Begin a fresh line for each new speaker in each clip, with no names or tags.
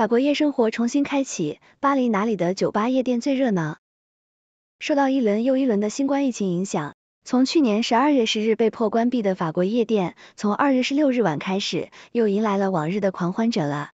法国夜生活重新开启，巴黎哪里的酒吧夜店最热闹？受到一轮又一轮的新冠疫情影响，从去年十二月十日被迫关闭的法国夜店，从二月十六日晚开始，又迎来了往日的狂欢者了。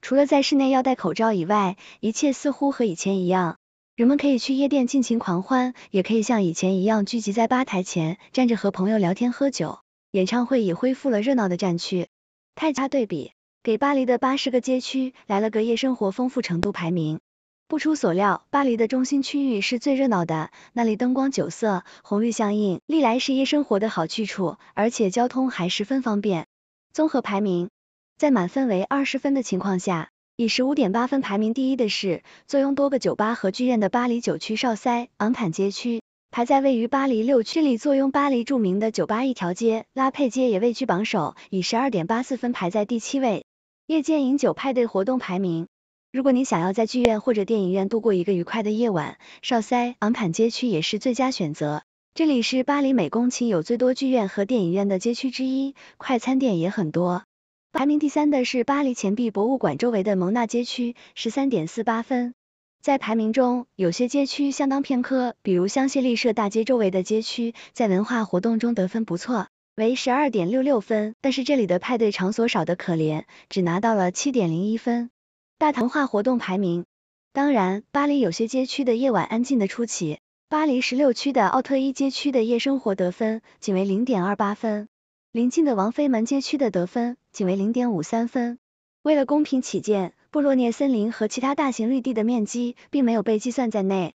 除了在室内要戴口罩以外，一切似乎和以前一样。人们可以去夜店尽情狂欢，也可以像以前一样聚集在吧台前站着和朋友聊天喝酒。演唱会也恢复了热闹的战区。太差对比。给巴黎的八十个街区来了个夜生活丰富程度排名，不出所料，巴黎的中心区域是最热闹的，那里灯光酒色红绿相映，历来是夜生活的好去处，而且交通还十分方便。综合排名，在满分为二十分的情况下，以十五点八分排名第一的是坐拥多个酒吧和剧院的巴黎九区少塞昂坎街区，排在位于巴黎六区里坐拥巴黎著名的酒吧一条街拉佩街也位居榜首，以十二点八四分排在第七位。夜间饮酒派对活动排名。如果你想要在剧院或者电影院度过一个愉快的夜晚，少塞昂坎街区也是最佳选择。这里是巴黎每公顷有最多剧院和电影院的街区之一，快餐店也很多。排名第三的是巴黎钱币博物馆周围的蒙纳街区，十三点四八分。在排名中，有些街区相当偏科，比如香榭丽舍大街周围的街区，在文化活动中得分不错。为十二点六六分，但是这里的派对场所少得可怜，只拿到了七点零一分。大唐化活动排名，当然，巴黎有些街区的夜晚安静的出奇。巴黎十六区的奥特伊街区的夜生活得分仅为零点二八分，临近的王妃门街区的得分仅为零点五三分。为了公平起见，布洛涅森林和其他大型绿地的面积并没有被计算在内。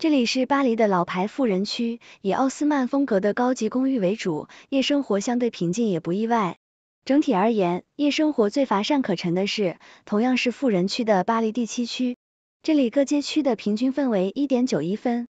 这里是巴黎的老牌富人区，以奥斯曼风格的高级公寓为主，夜生活相对平静也不意外。整体而言，夜生活最乏善可陈的是同样是富人区的巴黎第七区，这里各街区的平均分为一点九一分。